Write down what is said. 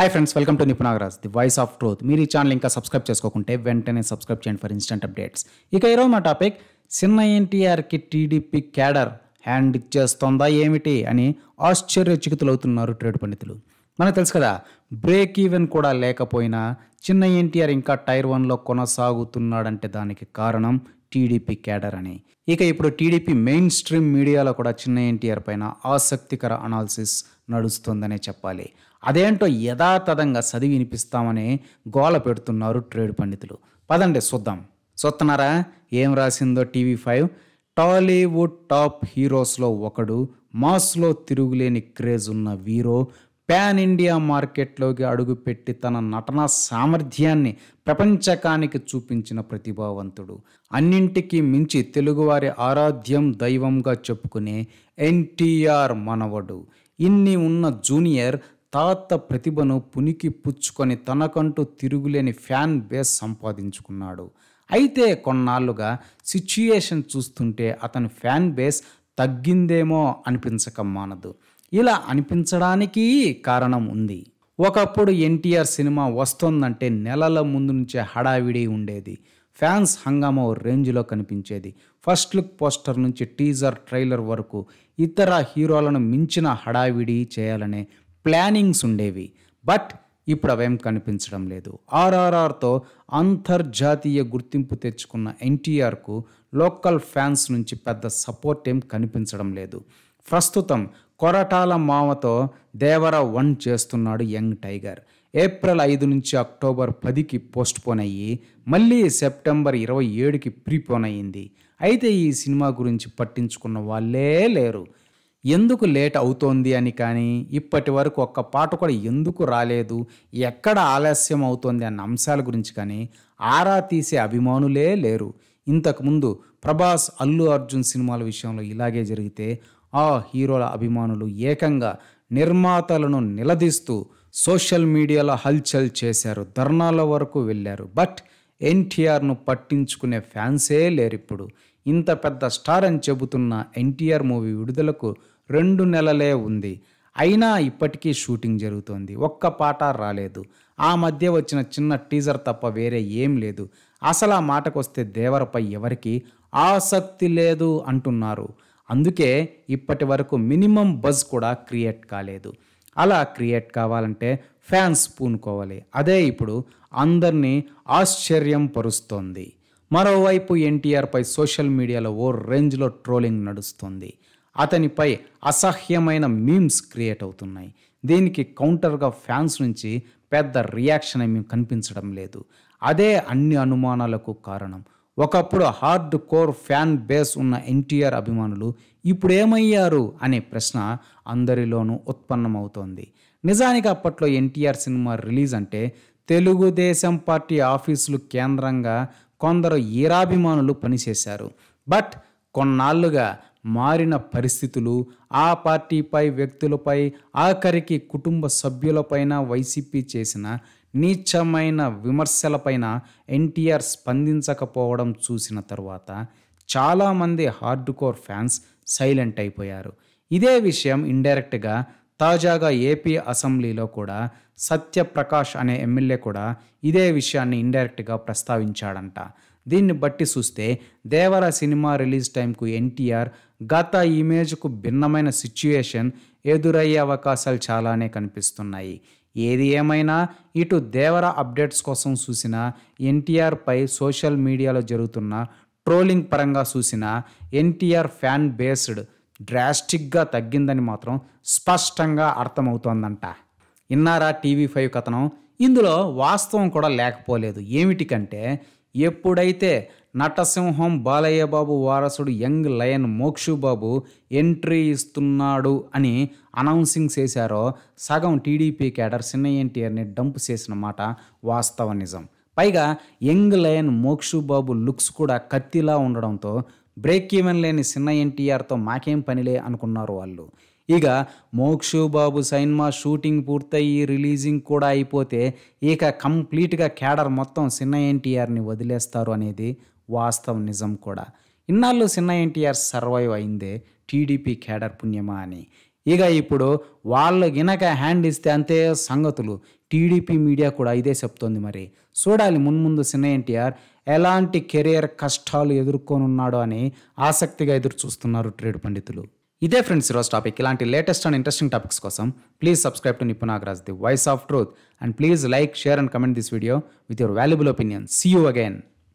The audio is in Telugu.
hi friends welcome to Nipunagaraj the voice of truth మీరు ఈ ఛానల్ ఇంకా సబ్స్క్రైబ్ చేసుకోకుంటే వెంటనే సబ్స్క్రైబ్ చేయండి ఫర్ ఇన్స్టెంట్ అప్డేట్స్ ఇక ఈరోజు మా టాపిక్ చిన్న ఎన్టీఆర్కి టీడీపీ క్యాడర్ హ్యాండ్ ఇచ్చేస్తోందా ఏమిటి అని ఆశ్చర్య అవుతున్నారు ట్రేడ్ పండితులు మనకు తెలుసు కదా బ్రేక్ ఈవెన్ కూడా లేకపోయినా చిన్న ఎన్టీఆర్ ఇంకా టైర్ వన్లో కొనసాగుతున్నాడంటే దానికి కారణం టీడీపీ క్యాడర్ అని ఇక ఇప్పుడు టీడీపీ మెయిన్ స్ట్రీమ్ మీడియాలో కూడా చిన్న ఎన్టీఆర్ పైన ఆసక్తికర అనాలిసిస్ నడుస్తుందనే చెప్పాలి అదేంటో యథాతథంగా చదివి వినిపిస్తామని గోల పెడుతున్నారు ట్రేడ్ పండితులు పదండి చూద్దాం చూస్తున్నారా ఏం రాసిందో టీవీ ఫైవ్ టాలీవుడ్ టాప్ హీరోస్లో ఒకడు మాస్లో తిరుగులేని క్రేజ్ ఉన్న వీరో పాన్ ఇండియా మార్కెట్లోకి అడుగుపెట్టి తన నటనా సామర్థ్యాన్ని ప్రపంచకానికి చూపించిన ప్రతిభావంతుడు అన్నింటికీ మించి తెలుగువారి ఆరాధ్యం దైవంగా చెప్పుకునే ఎన్టీఆర్ మనవడు ఇన్ని ఉన్న జూనియర్ తాత ప్రతిభను పునికి పుచ్చుకొని తనకంటూ తిరుగులేని ఫ్యాన్ బేస్ సంపాదించుకున్నాడు అయితే కొన్నాళ్ళుగా సిచ్యుయేషన్ చూస్తుంటే అతని ఫ్యాన్ బేస్ తగ్గిందేమో అనిపించక మానదు ఇలా అనిపించడానికి కారణం ఉంది ఒకప్పుడు ఎన్టీఆర్ సినిమా వస్తుందంటే నెలల ముందు నుంచే హడావిడి ఉండేది ఫ్యాన్స్ హంగామా రేంజ్లో కనిపించేది ఫస్ట్ లుక్ పోస్టర్ నుంచి టీజర్ ట్రైలర్ వరకు ఇతర హీరోలను మించిన హడావిడి చేయాలనే ప్లానింగ్స్ ఉండేవి బట్ ఇప్పుడు అవేం కనిపించడం లేదు ఆర్ఆర్ఆర్తో అంతర్జాతీయ గుర్తింపు తెచ్చుకున్న ఎన్టీఆర్కు లోకల్ ఫ్యాన్స్ నుంచి పెద్ద సపోర్ట్ ఏం కనిపించడం లేదు ప్రస్తుతం కొరటాల మామతో దేవర వన్ చేస్తున్నాడు యంగ్ టైగర్ ఏప్రిల్ ఐదు నుంచి అక్టోబర్ పదికి పోస్ట్పోన్ అయ్యి మళ్ళీ సెప్టెంబర్ ఇరవై ఏడుకి ప్రీపోన్ అయ్యింది అయితే ఈ సినిమా గురించి పట్టించుకున్న వాళ్ళే లేరు ఎందుకు లేట్ అవుతోంది అని కానీ ఇప్పటి వరకు ఒక్క పాట కూడా ఎందుకు రాలేదు ఎక్కడ ఆలస్యం అవుతోంది అన్న అంశాల గురించి కానీ ఆరా తీసే అభిమానులే లేరు ఇంతకుముందు ప్రభాస్ అల్లు అర్జున్ సినిమాల విషయంలో ఇలాగే జరిగితే ఆ హీరోల అభిమానులు ఏకంగా నిర్మాతలను నిలదీస్తూ సోషల్ మీడియాలో హల్చల్ చేశారు ధర్నాల వరకు వెళ్ళారు బట్ ఎన్టీఆర్ను పట్టించుకునే ఫ్యాన్సే లేరు ఇప్పుడు ఇంత పెద్ద స్టార్ అని చెబుతున్న ఎన్టీఆర్ మూవీ విడుదలకు రెండు నెలలే ఉంది అయినా ఇప్పటికీ షూటింగ్ జరుగుతోంది ఒక్క పాట రాలేదు ఆ మధ్య వచ్చిన చిన్న టీజర్ తప్ప వేరే ఏం లేదు అసలు ఆ మాటకొస్తే దేవరపై ఎవరికి ఆసక్తి లేదు అంటున్నారు అందుకే ఇప్పటి వరకు మినిమం బజ్ కూడా క్రియేట్ కాలేదు అలా క్రియేట్ కావాలంటే ఫ్యాన్స్ పూనుకోవాలి అదే ఇప్పుడు అందరినీ ఆశ్చర్యం పరుస్తోంది మరోవైపు ఎన్టీఆర్పై సోషల్ మీడియాలో ఓ రేంజ్లో ట్రోలింగ్ నడుస్తుంది అతనిపై అసహ్యమైన మీమ్స్ క్రియేట్ అవుతున్నాయి దీనికి కౌంటర్గా ఫ్యాన్స్ నుంచి పెద్ద రియాక్షన్ ఏమీ కనిపించడం లేదు అదే అన్ని అనుమానాలకు కారణం ఒకప్పుడు హార్డ్ కోర్ ఫ్యాన్ బేస్ ఉన్న ఎన్టీఆర్ అభిమానులు ఇప్పుడు ఏమయ్యారు అనే ప్రశ్న అందరిలోనూ ఉత్పన్నమవుతోంది నిజానికి అప్పట్లో ఎన్టీఆర్ సినిమా రిలీజ్ అంటే తెలుగుదేశం పార్టీ ఆఫీసులు కేంద్రంగా కొందరు ఈరాభిమానులు పనిచేశారు బట్ కొన్నాళ్ళుగా మారిన పరిస్థితులు ఆ పార్టీపై వ్యక్తులపై ఆఖరికి కుటుంబ సభ్యులపైన వైసీపీ చేసిన నీచమైన విమర్శలపైన ఎన్టీఆర్ స్పందించకపోవడం చూసిన తర్వాత చాలామంది హార్డ్ కోర్ ఫ్యాన్స్ సైలెంట్ అయిపోయారు ఇదే విషయం ఇండైరెక్ట్గా తాజాగా ఏపీ అసెంబ్లీలో కూడా సత్యప్రకాష్ అనే ఎమ్మెల్యే కూడా ఇదే విషయాన్ని ఇండైరెక్ట్గా ప్రస్తావించాడంట దీన్ని బట్టి చూస్తే దేవర సినిమా రిలీజ్ టైంకు ఎన్టీఆర్ గత ఇమేజ్కు భిన్నమైన సిచ్యుయేషన్ ఎదురయ్యే అవకాశాలు చాలానే కనిపిస్తున్నాయి ఏది ఏమైనా ఇటు దేవర అప్డేట్స్ కోసం చూసిన ఎన్టీఆర్పై సోషల్ మీడియాలో జరుగుతున్న ట్రోలింగ్ పరంగా చూసిన ఎన్టీఆర్ ఫ్యాన్ బేస్డ్ డ్రాస్టిక్గా తగ్గిందని మాత్రం స్పష్టంగా అర్థమవుతోందంట ఇన్నారా టీవీ ఫైవ్ కథనం ఇందులో వాస్తవం కూడా లేకపోలేదు ఏమిటికంటే ఎప్పుడైతే నటసింహం బాలయ్యబాబు వారసుడు యంగ్ లయన్ మోక్షుబాబు ఎంట్రీ ఇస్తున్నాడు అని అనౌన్సింగ్ చేశారో సగం టీడీపీ క్యాడర్ సిన్న ఎన్టీఆర్ని డంప్ చేసిన మాట వాస్తవ నిజం పైగా యంగ్ లయన్ మోక్షుబాబు లుక్స్ కూడా కత్తిలా ఉండడంతో బ్రేక్ ఈవెన్ లేని చిన్న ఎన్టీఆర్తో మాకేం పనిలే అనుకున్నారు వాళ్ళు ఇక మోక్షు బాబు సైన్మా షూటింగ్ పూర్తయి రిలీజింగ్ కూడా అయిపోతే ఇక కంప్లీట్గా క్యాడర్ మొత్తం సిన్న ఎన్టీఆర్ని వదిలేస్తారు అనేది వాస్తవం నిజం కూడా ఇన్నాళ్ళు సిన్న ఎన్టీఆర్ సర్వైవ్ అయిందే టీడీపీ క్యాడర్ పుణ్యమా అని ఇక ఇప్పుడు వాళ్ళు గినక హ్యాండ్ ఇస్తే అంతే సంగతులు టీడీపీ మీడియా కూడా ఇదే చెప్తోంది మరి చూడాలి మున్ముందు సిన్న ఎన్టీఆర్ ఎలాంటి కెరియర్ కష్టాలు ఎదుర్కొనున్నాడో అని ఆసక్తిగా ఎదురు చూస్తున్నారు ట్రేడ్ పండితులు ఇదే ఫ్రెండ్స్ ఈరోజు టాపిక్ ఇలాంటి లేటెస్ట్ అండ్ ఇంట్రెస్టింగ్ టాపిక్స్ కోసం please subscribe to Nipun Nagaraj the voice of truth and please like share and comment this video with your valuable opinion see you again